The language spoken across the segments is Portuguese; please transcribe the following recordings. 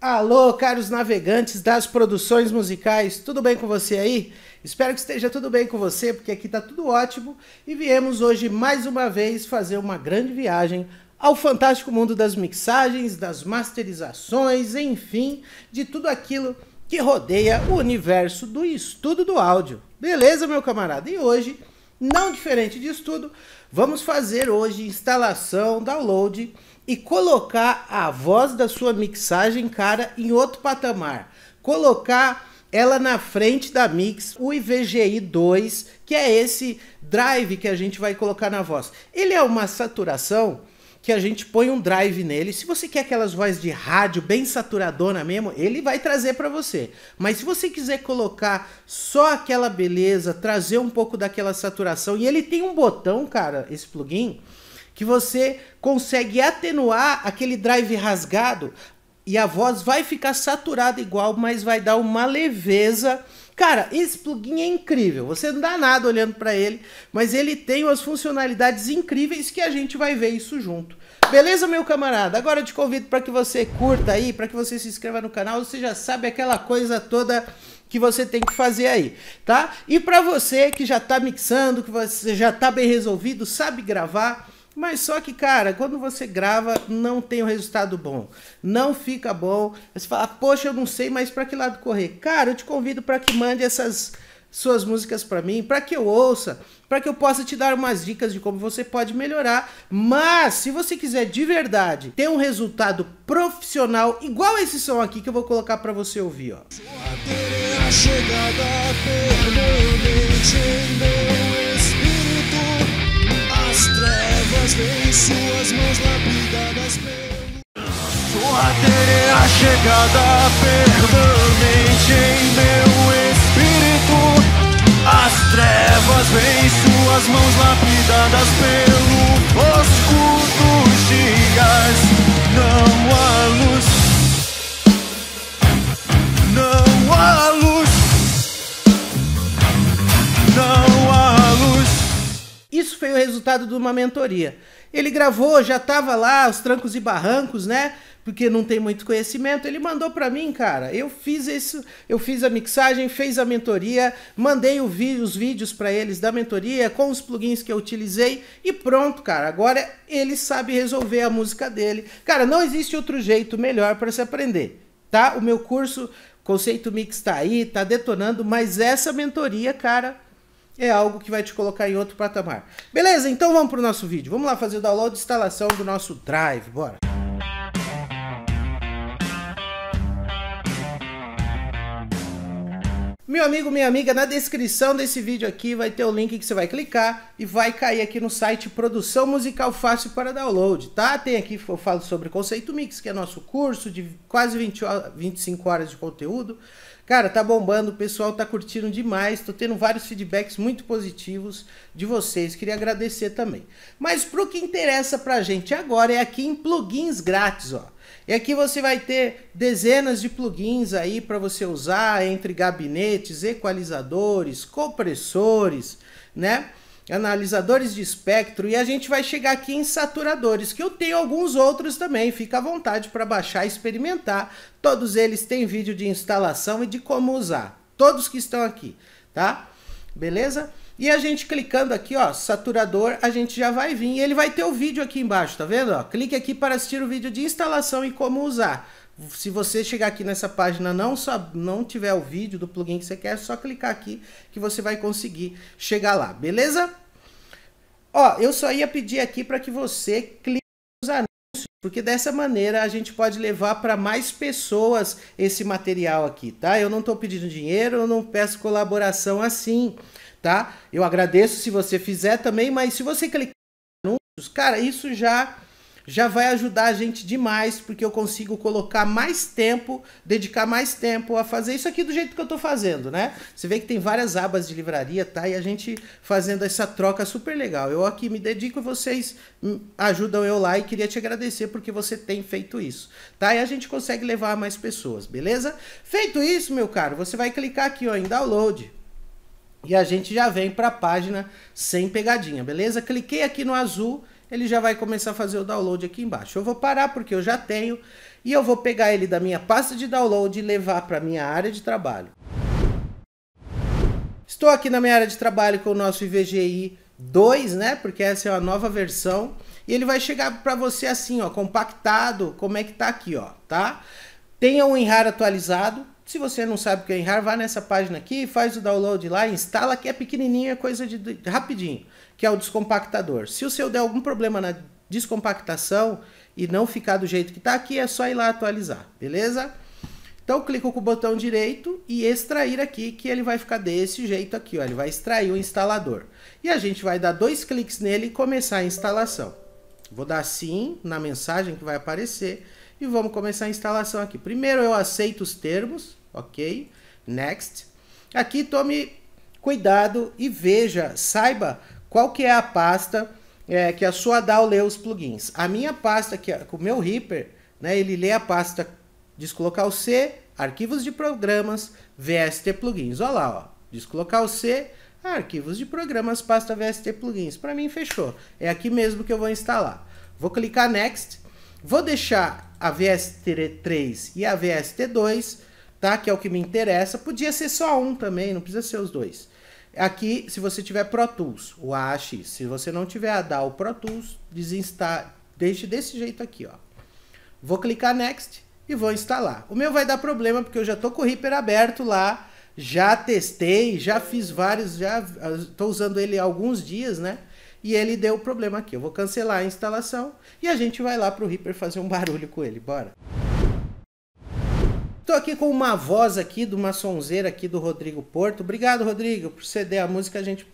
Alô, caros navegantes das produções musicais, tudo bem com você aí? Espero que esteja tudo bem com você, porque aqui está tudo ótimo e viemos hoje mais uma vez fazer uma grande viagem ao fantástico mundo das mixagens, das masterizações, enfim, de tudo aquilo que rodeia o universo do estudo do áudio. Beleza, meu camarada? E hoje, não diferente de estudo, vamos fazer hoje instalação, download e colocar a voz da sua mixagem, cara, em outro patamar. Colocar ela na frente da mix, o IVGI 2, que é esse drive que a gente vai colocar na voz. Ele é uma saturação que a gente põe um drive nele. Se você quer aquelas vozes de rádio bem saturadona mesmo, ele vai trazer para você. Mas se você quiser colocar só aquela beleza, trazer um pouco daquela saturação, e ele tem um botão, cara, esse plugin, que você consegue atenuar aquele drive rasgado e a voz vai ficar saturada igual, mas vai dar uma leveza. Cara, esse plugin é incrível. Você não dá nada olhando para ele, mas ele tem umas funcionalidades incríveis que a gente vai ver isso junto. Beleza, meu camarada? Agora eu te convido para que você curta aí, para que você se inscreva no canal, você já sabe aquela coisa toda que você tem que fazer aí, tá? E para você que já está mixando, que você já está bem resolvido, sabe gravar, mas só que, cara, quando você grava, não tem um resultado bom. Não fica bom. Você fala, poxa, eu não sei mais para que lado correr. Cara, eu te convido para que mande essas suas músicas para mim, para que eu ouça, para que eu possa te dar umas dicas de como você pode melhorar. Mas se você quiser de verdade ter um resultado profissional igual esse som aqui que eu vou colocar para você ouvir, ó. Sua Todas vêm suas mãos lapidadas pelo... Sua a chegada permanente em meu espírito As trevas vêm suas mãos lapidadas pelo fosco foi o resultado de uma mentoria. Ele gravou, já tava lá, os trancos e barrancos, né? Porque não tem muito conhecimento. Ele mandou para mim, cara. Eu fiz isso, eu fiz a mixagem, fez a mentoria, mandei os vídeos para eles da mentoria com os plugins que eu utilizei e pronto, cara. Agora ele sabe resolver a música dele. Cara, não existe outro jeito melhor para se aprender, tá? O meu curso Conceito Mix tá aí, tá detonando, mas essa mentoria, cara, é algo que vai te colocar em outro patamar. Beleza? Então vamos para o nosso vídeo. Vamos lá fazer o download e instalação do nosso Drive. Bora! Meu amigo, minha amiga, na descrição desse vídeo aqui vai ter o link que você vai clicar e vai cair aqui no site Produção Musical Fácil para Download, tá? Tem aqui, eu falo sobre Conceito Mix, que é nosso curso de quase 20, 25 horas de conteúdo. Cara, tá bombando, o pessoal tá curtindo demais, tô tendo vários feedbacks muito positivos de vocês, queria agradecer também. Mas pro que interessa pra gente agora é aqui em plugins grátis, ó. E aqui você vai ter dezenas de plugins aí para você usar entre gabinetes, equalizadores, compressores, né? analisadores de espectro e a gente vai chegar aqui em saturadores, que eu tenho alguns outros também, fica à vontade para baixar e experimentar. Todos eles têm vídeo de instalação e de como usar. Todos que estão aqui, tá? Beleza? E a gente clicando aqui, ó, saturador, a gente já vai vir. E ele vai ter o vídeo aqui embaixo, tá vendo? Ó, clique aqui para assistir o vídeo de instalação e como usar. Se você chegar aqui nessa página não só não tiver o vídeo do plugin que você quer, é só clicar aqui que você vai conseguir chegar lá, beleza? Ó, eu só ia pedir aqui para que você clique nos anúncios, porque dessa maneira a gente pode levar para mais pessoas esse material aqui, tá? Eu não estou pedindo dinheiro, eu não peço colaboração assim, tá? Eu agradeço se você fizer também, mas se você clicar nos anúncios, cara, isso já já vai ajudar a gente demais, porque eu consigo colocar mais tempo, dedicar mais tempo a fazer isso aqui do jeito que eu estou fazendo, né? Você vê que tem várias abas de livraria, tá? E a gente fazendo essa troca super legal. Eu aqui me dedico, vocês ajudam eu lá e queria te agradecer porque você tem feito isso, tá? E a gente consegue levar a mais pessoas, beleza? Feito isso, meu caro, você vai clicar aqui ó, em download. E a gente já vem para a página sem pegadinha, beleza? Cliquei aqui no azul ele já vai começar a fazer o download aqui embaixo. Eu vou parar porque eu já tenho e eu vou pegar ele da minha pasta de download e levar para minha área de trabalho. Estou aqui na minha área de trabalho com o nosso IVGI 2, né? Porque essa é a nova versão e ele vai chegar para você assim, ó, compactado, como é que tá aqui, ó, tá? Tenha o InRAR atualizado. Se você não sabe o que é InRAR, vá nessa página aqui, faz o download lá, instala que é pequenininho, é coisa de rapidinho que é o descompactador. Se o seu der algum problema na descompactação e não ficar do jeito que está aqui, é só ir lá atualizar, beleza? Então clico com o botão direito e extrair aqui, que ele vai ficar desse jeito aqui, ó, ele vai extrair o instalador. E a gente vai dar dois cliques nele e começar a instalação. Vou dar sim na mensagem que vai aparecer e vamos começar a instalação aqui. Primeiro eu aceito os termos, ok? Next. Aqui tome cuidado e veja, saiba qual que é a pasta é, que a sua DAO lê os plugins? A minha pasta, que, com o meu Reaper, né, ele lê a pasta o C, arquivos de programas, VST plugins. Olha lá, ó. o C, arquivos de programas, pasta VST plugins. Para mim fechou. É aqui mesmo que eu vou instalar. Vou clicar next. Vou deixar a VST3 e a VST2, tá? Que é o que me interessa. Podia ser só um também, não precisa ser os dois. Aqui, se você tiver Pro Tools, o AAX, se você não tiver a DAO Pro Tools, desinstale, deixe desse jeito aqui, ó. Vou clicar Next e vou instalar. O meu vai dar problema porque eu já tô com o Reaper aberto lá, já testei, já fiz vários, já estou ah, usando ele há alguns dias, né? E ele deu problema aqui. Eu vou cancelar a instalação e a gente vai lá para o Reaper fazer um barulho com ele. Bora! Estou aqui com uma voz aqui de uma sonzeira aqui do Rodrigo Porto. Obrigado, Rodrigo, por ceder a música. A gente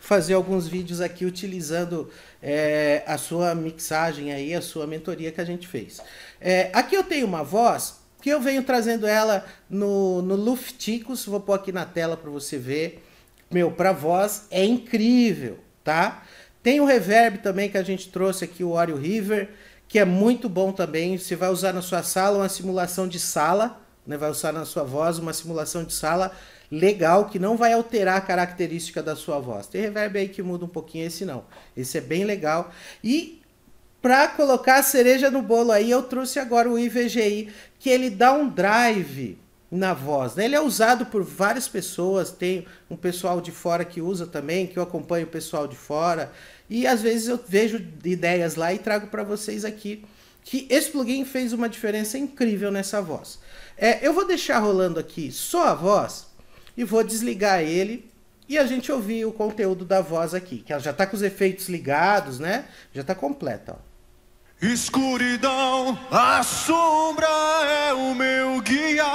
fazer alguns vídeos aqui utilizando é, a sua mixagem aí, a sua mentoria que a gente fez. É, aqui eu tenho uma voz que eu venho trazendo ela no, no Lufticos. Vou pôr aqui na tela para você ver. Meu, para voz é incrível, tá? Tem o reverb também que a gente trouxe aqui, o Oreo River, que é muito bom também. Você vai usar na sua sala uma simulação de sala, né? vai usar na sua voz uma simulação de sala legal que não vai alterar a característica da sua voz. Tem reverb aí que muda um pouquinho, esse não. Esse é bem legal. E para colocar a cereja no bolo aí, eu trouxe agora o IVGI, que ele dá um drive na voz. Né? Ele é usado por várias pessoas, tem um pessoal de fora que usa também, que eu acompanho o pessoal de fora. E às vezes eu vejo ideias lá e trago para vocês aqui que esse plugin fez uma diferença incrível nessa voz. É, eu vou deixar rolando aqui só a voz e vou desligar ele e a gente ouvir o conteúdo da voz aqui, que ela já está com os efeitos ligados, né? Já está completa, ó. Escuridão, a sombra é o meu guia.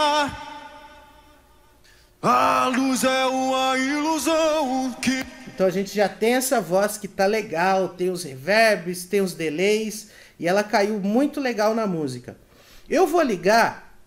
A luz é uma ilusão que Então a gente já tem essa voz que tá legal, tem os reverbs, tem os delays. E ela caiu muito legal na música. Eu vou ligar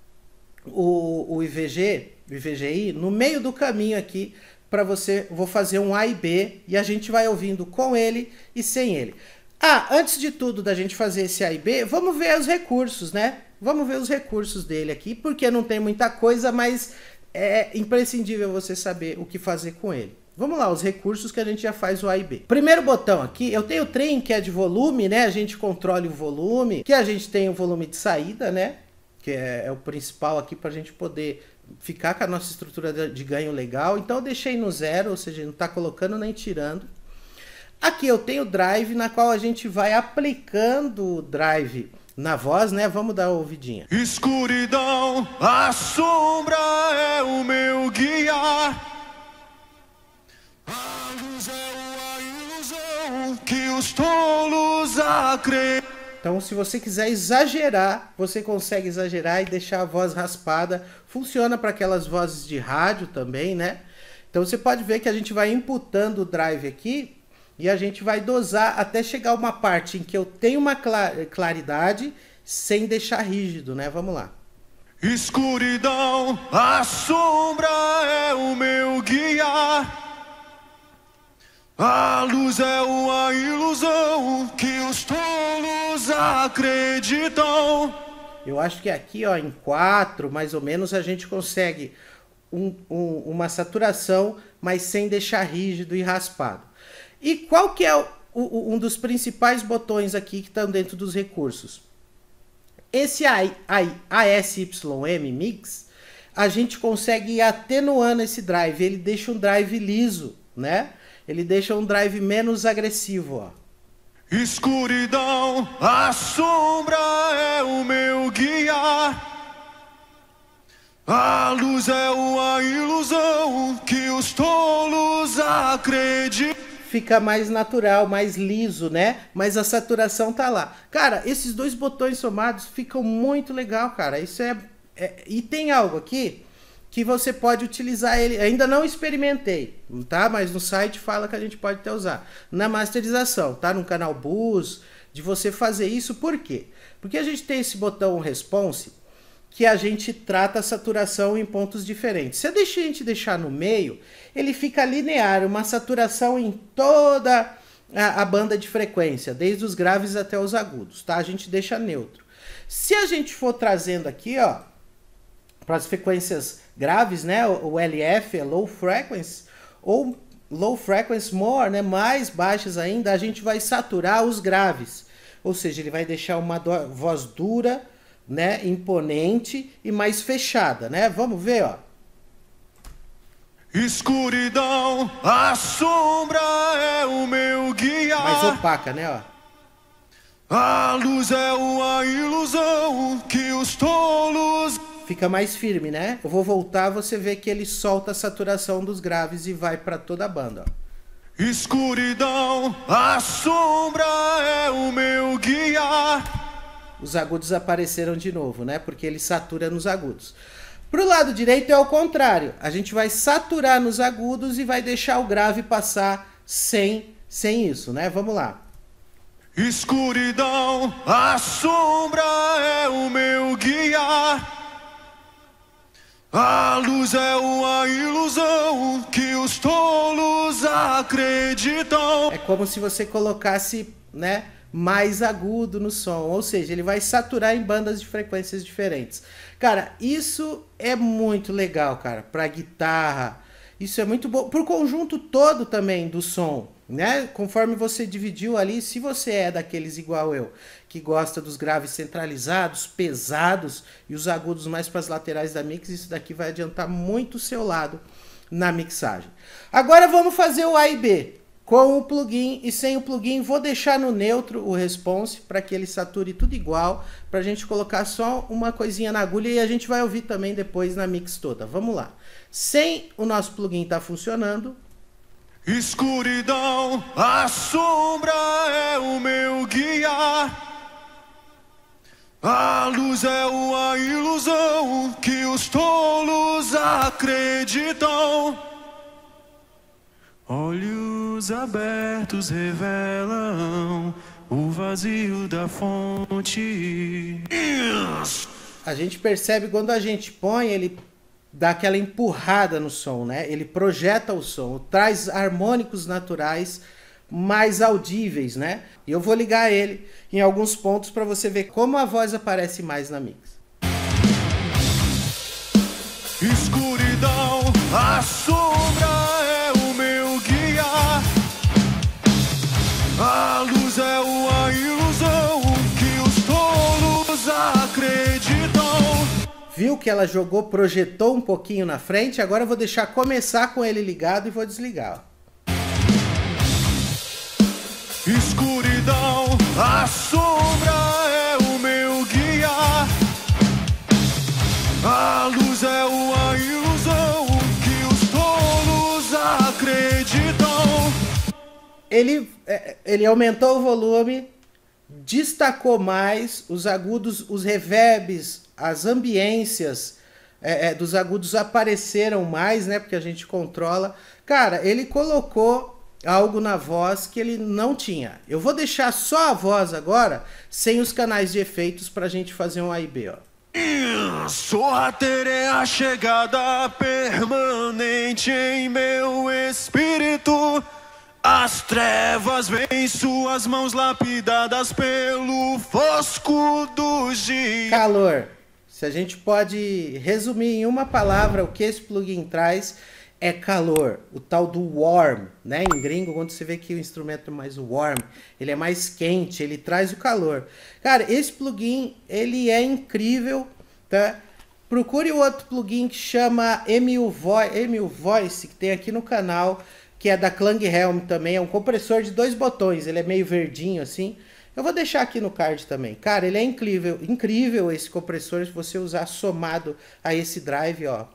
o, o IVG, o IVGI, no meio do caminho aqui para você. Vou fazer um A e B e a gente vai ouvindo com ele e sem ele. Ah, antes de tudo da gente fazer esse A e B, vamos ver os recursos, né? Vamos ver os recursos dele aqui, porque não tem muita coisa, mas é imprescindível você saber o que fazer com ele. Vamos lá, os recursos que a gente já faz o A e B. Primeiro botão aqui, eu tenho o trem que é de volume, né? A gente controla o volume, que a gente tem o volume de saída, né? Que é, é o principal aqui para a gente poder ficar com a nossa estrutura de ganho legal. Então eu deixei no zero, ou seja, não está colocando nem tirando. Aqui eu tenho o drive, na qual a gente vai aplicando o drive na voz, né? Vamos dar uma ouvidinha. Escuridão, a sombra é o meu guia. tolos a crer. Então, se você quiser exagerar, você consegue exagerar e deixar a voz raspada. Funciona para aquelas vozes de rádio também, né? Então, você pode ver que a gente vai imputando o drive aqui e a gente vai dosar até chegar uma parte em que eu tenho uma claridade sem deixar rígido, né? Vamos lá. Escuridão, a sombra é o meu guia. A luz é uma ilusão que os tolos acreditam. Eu acho que aqui, ó, em 4, mais ou menos, a gente consegue um, um, uma saturação, mas sem deixar rígido e raspado. E qual que é o, o, um dos principais botões aqui que estão dentro dos recursos? Esse ASYM Mix, a gente consegue ir atenuando esse drive, ele deixa um drive liso, né? Ele deixa um drive menos agressivo, ó. Escuridão, a sombra é o meu guia. A luz é uma ilusão que os tolos acreditam fica mais natural, mais liso, né? Mas a saturação tá lá. Cara, esses dois botões somados ficam muito legal, cara. Isso é, é... e tem algo aqui que você pode utilizar ele. Ainda não experimentei, tá? Mas no site fala que a gente pode até usar. Na masterização, tá? No canal Bus, de você fazer isso. Por quê? Porque a gente tem esse botão response que a gente trata a saturação em pontos diferentes. Se a gente deixar no meio, ele fica linear, uma saturação em toda a, a banda de frequência, desde os graves até os agudos, tá? A gente deixa neutro. Se a gente for trazendo aqui, ó, para as frequências graves, né? O LF é low frequency ou low frequency more, né? Mais baixas ainda, a gente vai saturar os graves. Ou seja, ele vai deixar uma voz dura, né, imponente e mais fechada, né? Vamos ver, ó. Escuridão, a sombra é o meu guia. Mais opaca, né, ó. A luz é uma ilusão que os tolos fica mais firme, né? Eu vou voltar, você vê que ele solta a saturação dos graves e vai para toda a banda, Escuridão, a sombra é o meu guia. Os agudos apareceram de novo, né? Porque ele satura nos agudos. Pro lado direito é o contrário. A gente vai saturar nos agudos e vai deixar o grave passar sem, sem isso, né? Vamos lá. Escuridão, a sombra é o meu guia. A luz é uma ilusão que os tolos acreditam. É como se você colocasse, né, mais agudo no som, ou seja, ele vai saturar em bandas de frequências diferentes. Cara, isso é muito legal, cara, para guitarra, isso é muito bom. Por conjunto todo também do som, né? Conforme você dividiu ali, se você é daqueles igual eu, que gosta dos graves centralizados, pesados e os agudos mais para as laterais da mix, isso daqui vai adiantar muito o seu lado na mixagem. Agora vamos fazer o A e B com o plugin e sem o plugin. Vou deixar no neutro o response para que ele sature tudo igual, para a gente colocar só uma coisinha na agulha e a gente vai ouvir também depois na mix toda. Vamos lá. Sem o nosso plugin estar tá funcionando. Escuridão, a sombra é o meu guia. A luz é uma ilusão que os tolos acreditam. Olhos abertos revelam o vazio da fonte. A gente percebe quando a gente põe, ele dá aquela empurrada no som, né? Ele projeta o som, traz harmônicos naturais mais audíveis, né? E eu vou ligar ele em alguns pontos para você ver como a voz aparece mais na mix. Escuridão, açúcar. viu que ela jogou, projetou um pouquinho na frente. Agora eu vou deixar começar com ele ligado e vou desligar. Escuridão, a sombra é o meu guia. A luz é uma ilusão que os tolos acreditam. Ele, é, ele aumentou o volume, destacou mais os agudos, os reverbes, as ambiências é, é, dos agudos apareceram mais, né? Porque a gente controla. Cara, ele colocou algo na voz que ele não tinha. Eu vou deixar só a voz agora, sem os canais de efeitos, para a gente fazer um A e B, ó. Sorraterei a chegada permanente em meu espírito. As trevas vêm suas mãos lapidadas pelo fosco do dia. Calor. Se a gente pode resumir em uma palavra o que esse plugin traz, é calor, o tal do warm, né? Em gringo, quando você vê que o instrumento é mais warm, ele é mais quente, ele traz o calor. Cara, esse plugin, ele é incrível, tá? Procure outro plugin que chama MU, Voice, MU Voice, que tem aqui no canal, que é da helm também, é um compressor de dois botões, ele é meio verdinho assim, eu vou deixar aqui no card também. Cara, ele é incrível, incrível esse compressor se você usar somado a esse drive, ó.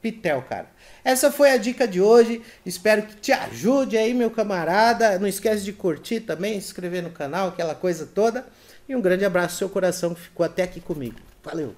Pitel, cara. Essa foi a dica de hoje. Espero que te ajude aí, meu camarada. Não esquece de curtir também, se inscrever no canal, aquela coisa toda. E um grande abraço ao seu coração que ficou até aqui comigo. Valeu!